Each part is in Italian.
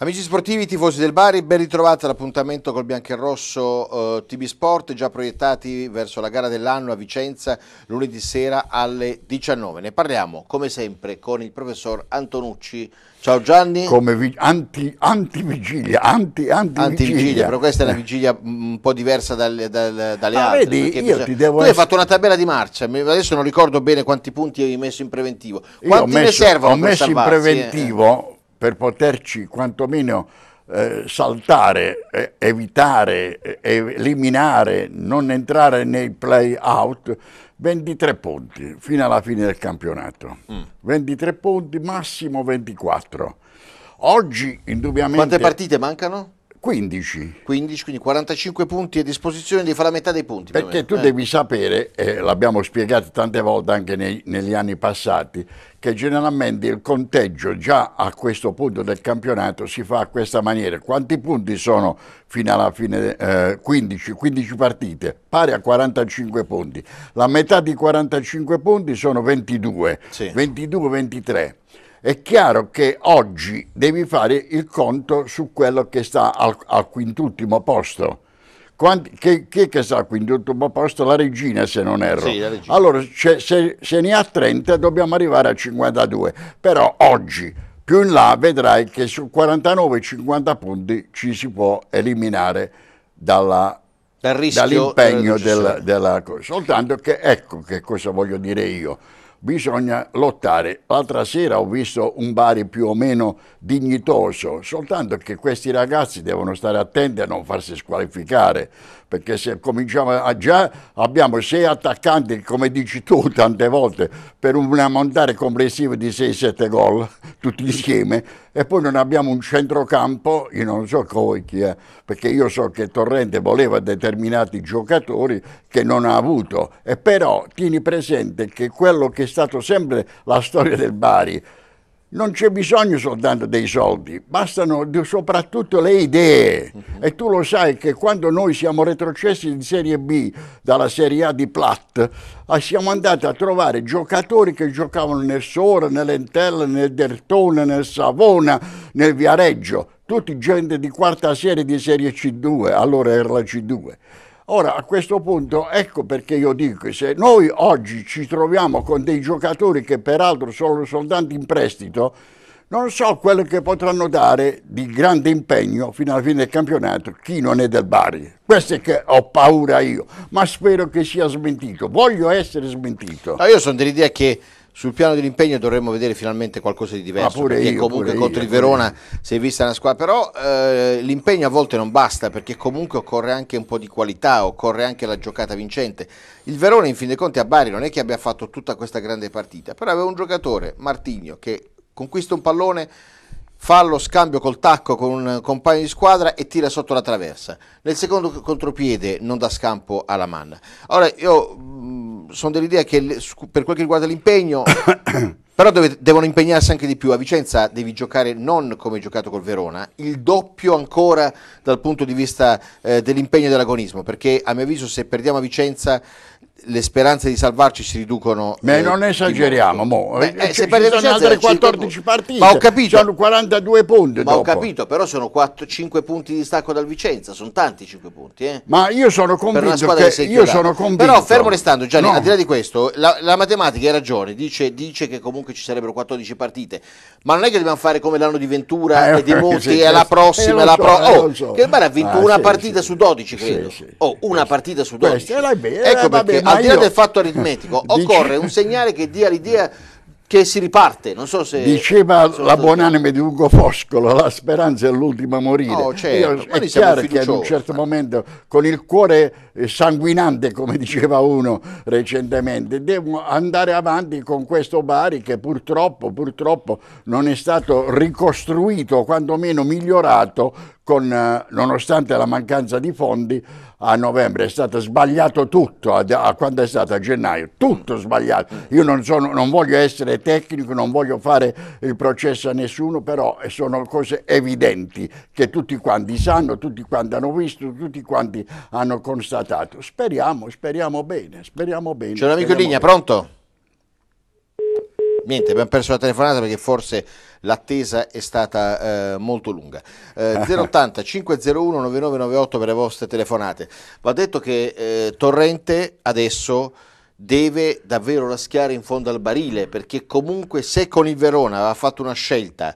Amici sportivi, tifosi del Bari, ben ritrovati all'appuntamento col bianco biancherrosso eh, TB Sport, già proiettati verso la gara dell'anno a Vicenza lunedì sera alle 19. Ne parliamo come sempre con il professor Antonucci. Ciao Gianni. Come anti, anti vigilia, anti, anti, vigilia. vigilia. però questa è una vigilia un po' diversa dal, dal, dalle ah, altre. Vedi, io bisogna... ti devo tu essere... hai fatto una tabella di marcia, adesso non ricordo bene quanti punti avevi messo in preventivo. Quanti io ho messo, ne servono? Ho messo in eh? preventivo. Eh? per poterci quantomeno eh, saltare, eh, evitare, eh, eliminare, non entrare nei play-out, 23 punti fino alla fine del campionato. Mm. 23 punti, massimo 24. Oggi indubbiamente... Quante partite mancano? 15. 15, quindi 45 punti a disposizione, devi fare la metà dei punti. Perché tu eh. devi sapere, eh, l'abbiamo spiegato tante volte anche nei, negli anni passati, che generalmente il conteggio già a questo punto del campionato si fa a questa maniera. Quanti punti sono fino alla fine? Eh, 15, 15 partite, pari a 45 punti. La metà di 45 punti sono 22, sì. 22, 23 è chiaro che oggi devi fare il conto su quello che sta al, al quintultimo posto. Quanti, che, chi che sta al quintultimo posto? La regina, se non erro. Sì, allora, se, se ne ha 30, dobbiamo arrivare a 52. Però oggi, più in là, vedrai che su 49-50 punti ci si può eliminare dalla dal dall'impegno eh, della, della cosa. Soltanto che ecco che cosa voglio dire io bisogna lottare. L'altra sera ho visto un Bari più o meno dignitoso, soltanto che questi ragazzi devono stare attenti a non farsi squalificare perché se cominciamo a già abbiamo sei attaccanti, come dici tu tante volte, per un ammontare complessivo di 6-7 gol tutti insieme e poi non abbiamo un centrocampo, io non so come chi è, perché io so che Torrente voleva determinati giocatori che non ha avuto, e però tieni presente che quello che è stato sempre la storia del Bari, non c'è bisogno soltanto dei soldi, bastano soprattutto le idee. Uh mhm. -huh. E tu lo sai che quando noi siamo retrocessi in Serie B dalla Serie A di Platt, ah, siamo andati a trovare giocatori che giocavano nel Sora, nell'Entella, nel Dertone, nel Savona, nel Viareggio, tutti gente di quarta serie di Serie C2, allora era la C2. Ora, a questo punto, ecco perché io dico, se noi oggi ci troviamo con dei giocatori che peraltro sono soltanto in prestito, non so quello che potranno dare di grande impegno fino alla fine del campionato chi non è del Bari. Questo è che ho paura io, ma spero che sia smentito. Voglio essere smentito. No, io sono dell'idea che sul piano dell'impegno dovremmo vedere finalmente qualcosa di diverso, perché io, comunque contro io, il Verona si è vista una squadra, però eh, l'impegno a volte non basta perché comunque occorre anche un po' di qualità, occorre anche la giocata vincente. Il Verona in fin dei conti a Bari non è che abbia fatto tutta questa grande partita, però aveva un giocatore, Martigno, che conquista un pallone fa lo scambio col tacco con un compagno di squadra e tira sotto la traversa. Nel secondo contropiede non dà scampo alla manna. Ora io mm, sono dell'idea che per quel che riguarda l'impegno, però deve, devono impegnarsi anche di più. A Vicenza devi giocare non come giocato col Verona, il doppio ancora dal punto di vista eh, dell'impegno e dell'agonismo, perché a mio avviso se perdiamo a Vicenza le speranze di salvarci si riducono. Ma eh, non esageriamo, mo. Eh, Beh, eh, se ci sono altre 14 partite, ma ho capito. sono 42 punti. Ma dopo. ho capito, però sono 4, 5 punti di stacco dal Vicenza, sono tanti 5 punti. Eh. Ma io sono convinto che, che io sono convinto. Però fermo restando, Gianni, no. al di là di questo, la, la matematica ha ragione, dice, dice, che comunque ci sarebbero 14 partite, ma non è che dobbiamo fare come l'anno di Ventura eh, e eh, di Monti sì, e alla certo. prossima, alla eh, so, pro... oh, so. che il ha vinto ah, una sì, partita sì, su 12, credo. o oh, una partita su 12. Ecco perché al di là del fatto aritmetico, occorre un segnale che dia l'idea che si riparte, non so se... Diceva la buonanime di Ugo Foscolo, la speranza è l'ultima a morire. No, oh, certo, Io, è chiaro che ad un certo momento, con il cuore eh, sanguinante, come diceva uno recentemente, devo andare avanti con questo Bari che purtroppo, purtroppo non è stato ricostruito, quantomeno migliorato, con, eh, nonostante la mancanza di fondi, a novembre è stato sbagliato tutto, a, a quando è stato a gennaio, tutto sbagliato. Io non, sono, non, voglio essere tecnico, non voglio fare il processo a nessuno, però eh, sono cose evidenti che tutti quanti sanno, tutti quanti hanno visto, tutti quanti hanno constatato. Speriamo, speriamo bene, speriamo bene. C'è un amico in linea, bene. pronto? niente, abbiamo perso la telefonata perché forse l'attesa è stata eh, molto lunga. Eh, 080 501 9998 per le vostre telefonate. Va detto che eh, Torrente adesso deve davvero raschiare in fondo al barile perché comunque se con il Verona aveva fatto una scelta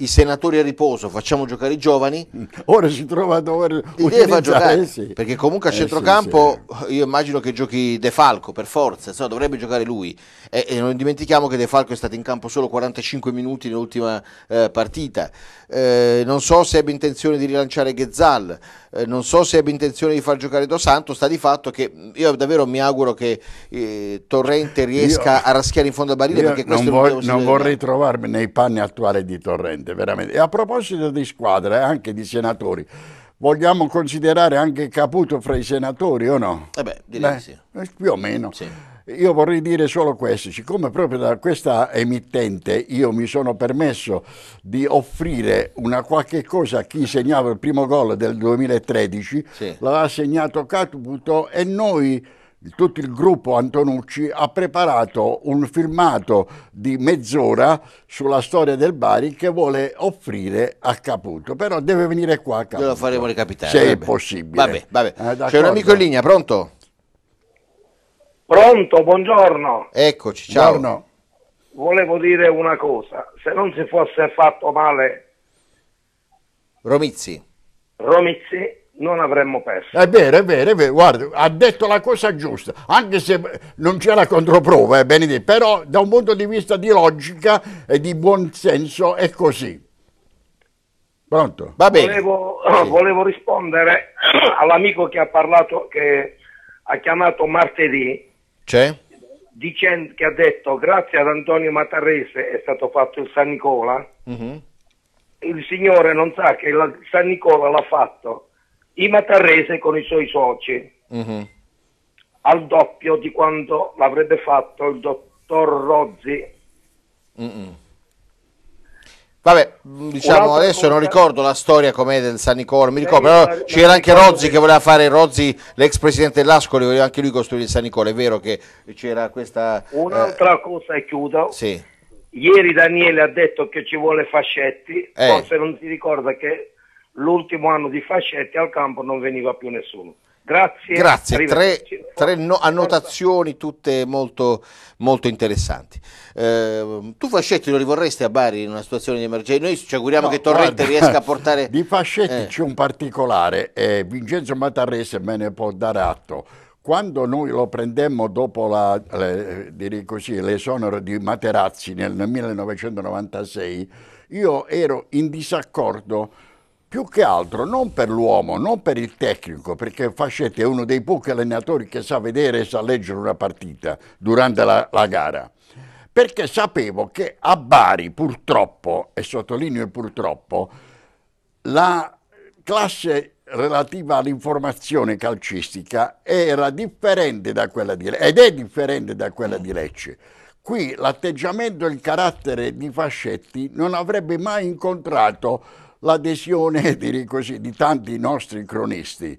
i senatori a riposo, facciamo giocare i giovani. Ora si trova ora L'idea fa giocare, sì. perché comunque a eh centrocampo sì, sì. io immagino che giochi De Falco per forza, no, dovrebbe giocare lui. E, e, non dimentichiamo che De Falco è stato in campo solo 45 minuti nell'ultima eh, partita. Eh, non so se abbia intenzione di rilanciare Ghezzal, eh, non so se abbia intenzione di far giocare Dos Santos, sta di fatto che io davvero mi auguro che eh, Torrente riesca io, a raschiare in fondo al barile perché questo non, vo- non vorrei trovarmi nei panni attuali di Torrente veramente, veramente. E a proposito di squadra e eh, anche di senatori, vogliamo considerare anche Caputo fra i senatori o no? Eh beh, direi beh, sì. Eh, più o meno. Sì. Io vorrei dire solo questo, siccome proprio da questa emittente io mi sono permesso di offrire una qualche cosa a chi segnava il primo gol del 2013, sì. l'aveva segnato Caputo e noi tutto il gruppo Antonucci ha preparato un filmato di mezz'ora sulla storia del Bari che vuole offrire a Caputo, però deve venire qua a Caputo. Io lo faremo recapitare. Se vabbè. è possibile. Vabbè, vabbè. Eh, C'è un amico in linea, pronto? Pronto, buongiorno. Eccoci, ciao. Buongiorno. Volevo dire una cosa, se non si fosse fatto male... Romizzi. Romizzi non avremmo perso. È vero, è vero, è vero. Guarda, ha detto la cosa giusta, anche se non c'era controprova, eh, Benedetti, però da un punto di vista di logica e di buon senso è così. Pronto? Va bene. Volevo, sì. volevo rispondere all'amico che ha parlato, che ha chiamato martedì. C'è? Dicendo, che ha detto grazie ad Antonio Matarese è stato fatto il San Nicola. Mm-hmm. Il signore non sa che il San Nicola l'ha fatto Ima Matarrese con i suoi soci, mm-hmm. al doppio di quanto l'avrebbe fatto il dottor Rozzi. Mm-mm. Vabbè, mm, diciamo adesso non ricordo la storia com'è del San Nicola, mi ricordo, eh, però c'era anche Rozzi che voleva fare, Rozzi, l'ex presidente dell'Ascoli, voleva anche lui costruire il San Nicola, è vero che c'era questa... Eh, Un'altra eh... cosa e chiudo. Sì. Ieri Daniele ha detto che ci vuole Fascetti, eh. forse non si ricorda che l'ultimo anno di Fascetti al campo non veniva più nessuno. Grazie. Grazie, tre, tre no, annotazioni tutte molto, molto interessanti. Eh, tu Fascetti lo rivorresti a Bari in una situazione di emergenza? Noi ci auguriamo no, che Torrente guarda, riesca a portare... Di Fascetti eh. c'è un particolare, eh, Vincenzo Matarrese me ne può dare atto. Quando noi lo prendemmo dopo l'esonero di Materazzi nel 1996, io ero in disaccordo più che altro non per l'uomo, non per il tecnico, perché Fascetti è uno dei pochi allenatori che sa vedere e sa leggere una partita durante la, la gara, perché sapevo che a Bari purtroppo, e sottolineo purtroppo, la classe relativa all'informazione calcistica era differente da quella di Lecce, ed è differente da quella di Lecce. Qui l'atteggiamento e il carattere di Fascetti non avrebbe mai incontrato l'adesione di, così, di tanti nostri cronisti.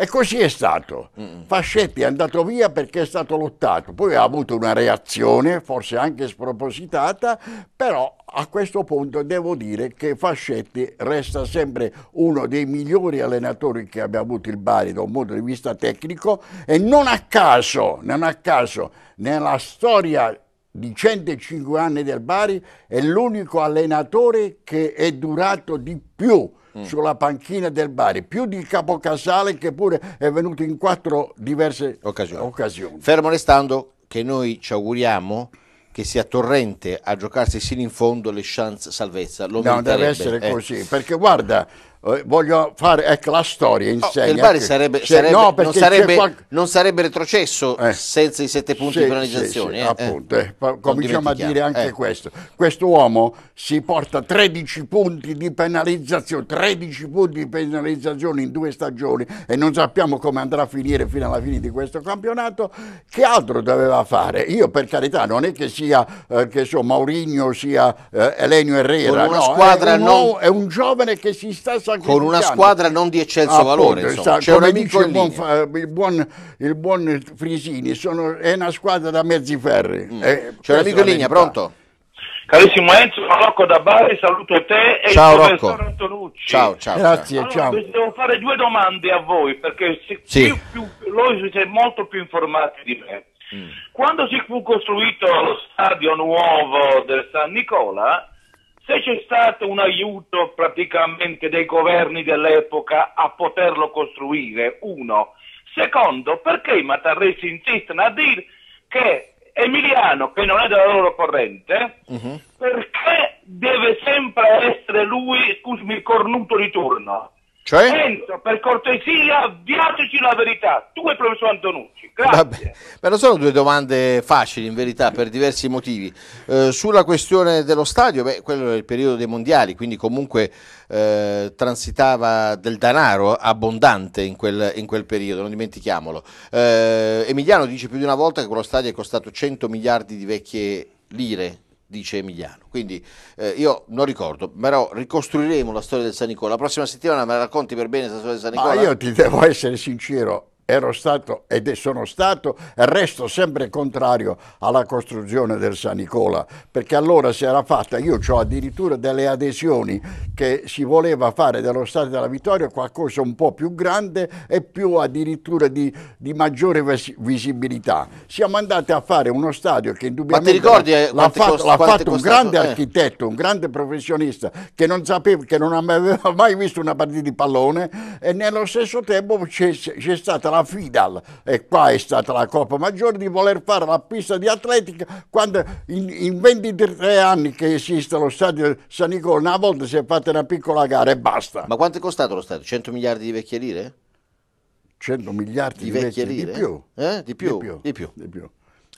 E così è stato. Mm. Fascetti è andato via perché è stato lottato, poi ha avuto una reazione, forse anche spropositata, però a questo punto devo dire che Fascetti resta sempre uno dei migliori allenatori che abbia avuto il Bari da un punto di vista tecnico e non a caso, non a caso nella storia di 105 anni del Bari, è l'unico allenatore che è durato di più mm. sulla panchina del Bari, più di Capocasale che pure è venuto in quattro diverse occasioni. occasioni. Fermo restando che noi ci auguriamo che sia Torrente a giocarsi sino in fondo le chance salvezza. Lo no, deve essere eh. così, perché guarda, eh, voglio fare ecco la storia insegna oh, il Bari ecco. sarebbe, sarebbe, no, non, sarebbe qualche... non, sarebbe, retrocesso eh. senza i sette punti sì, di penalizzazione sì, sì, eh. appunto eh. eh. cominciamo a dire anche ecco. questo questo uomo si porta 13 punti di penalizzazione 13 punti di penalizzazione in due stagioni e non sappiamo come andrà a finire fino alla fine di questo campionato che altro doveva fare io per carità non è che sia eh, che so Maurigno sia Elenio Herrera no, è, un non... è un giovane che si sta con una squadra non di eccelso ah, Appunto, valore. Insomma. C'è un amico il buon, il, buon, il buon Frisini, sono, è una squadra da mezzi ferri. Mm. Eh, C'è un amico in linea, pronto? Carissimo Enzo, Rocco da Bari, saluto te e ciao, il Rocco. Antonucci. Ciao, ciao. Grazie, allora, ciao. Devo fare due domande a voi perché sì. più, più, voi siete molto più informati di me. Mm. Quando si fu costruito lo stadio nuovo del San Nicola, se c'è stato un aiuto praticamente dei governi dell'epoca a poterlo costruire, uno. Secondo, perché i matarresi insistono a dire che Emiliano, che non è della loro corrente, uh-huh. perché deve sempre essere lui, scusami, cornuto di turno? Cioè? Enzo, per cortesia, avviateci la verità. Tu e il professor Antonucci. Grazie. Vabbè. Però sono due domande facili, in verità, per diversi motivi. Eh, sulla questione dello stadio, beh, quello è il periodo dei mondiali, quindi comunque eh, transitava del denaro abbondante in quel, in quel periodo, non dimentichiamolo. Eh, Emiliano dice più di una volta che quello stadio è costato 100 miliardi di vecchie lire dice Emiliano. Quindi eh, io non ricordo, però ricostruiremo la storia del San Nicola. La prossima settimana me la racconti per bene la storia del San Nicola? Ma io ti devo essere sincero, ero stato ed sono stato e resto sempre contrario alla costruzione del San Nicola, perché allora si era fatta, io ho addirittura delle adesioni che si voleva fare dello Stato della Vittoria qualcosa un po' più grande e più addirittura di, di maggiore visibilità. Siamo andati a fare uno stadio che indubbiamente ricordi, eh, l'ha fatto, costa, l'ha fatto un grande eh. architetto, un grande professionista che non sapeva, che non aveva mai visto una partita di pallone e nello stesso tempo c'è stata la la FIDAL, e qua è stata la Coppa Maggiore, di voler fare la pista di atletica quando in, in 23 anni che esiste lo stadio San Nicola una volta si è fatta una piccola gara e basta. Ma quanto è costato lo stadio? 100 miliardi di vecchie lire? 100 miliardi di, vecchie, lire? Di più. Eh? Di più? Di più. Di più. Di più.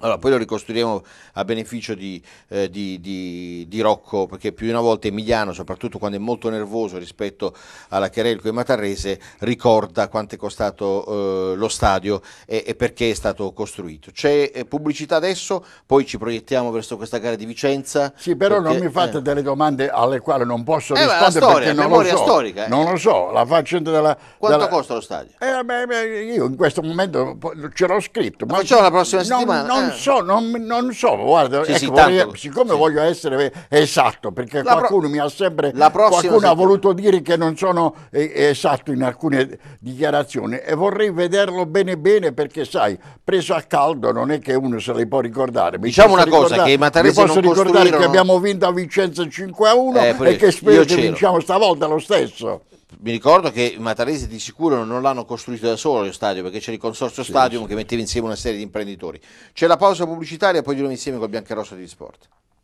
Allora, poi lo ricostruiremo a beneficio di, eh, di, di, di, Rocco, perché più di una volta Emiliano, soprattutto quando è molto nervoso rispetto alla Cherelco e Matarrese, ricorda quanto è costato eh, lo stadio e, e, perché è stato costruito. C'è eh, pubblicità adesso, poi ci proiettiamo verso questa gara di Vicenza. Sì, però perché, non mi fate eh, delle domande alle quali non posso eh, rispondere storia, perché non lo so. Storica, Non lo so, la faccenda della... Quanto della... costa lo stadio? Beh, beh, io in questo momento ce l'ho scritto. Ma, ma facciamo la prossima settimana. Non, non non so, non, non so, guarda, sì, ecco, sì, vorrei, siccome sì. voglio essere esatto, perché la qualcuno pro... mi ha sempre, qualcuno ha voluto dire che non sono eh, esatto in alcune dichiarazioni e vorrei vederlo bene bene perché sai, preso a caldo non è che uno se le può ricordare. Mi diciamo una cosa, che i Mataresi non costruirono... che abbiamo vinto a Vicenza 5 a 1 eh, e che spero che vinciamo stavolta lo stesso mi ricordo che i Mataresi di sicuro non l'hanno costruito da solo lo stadio perché c'era il consorzio sì, Stadium sì. che metteva insieme una serie di imprenditori. C'è la pausa pubblicitaria e poi di nuovo insieme col Biancherosso di Sport.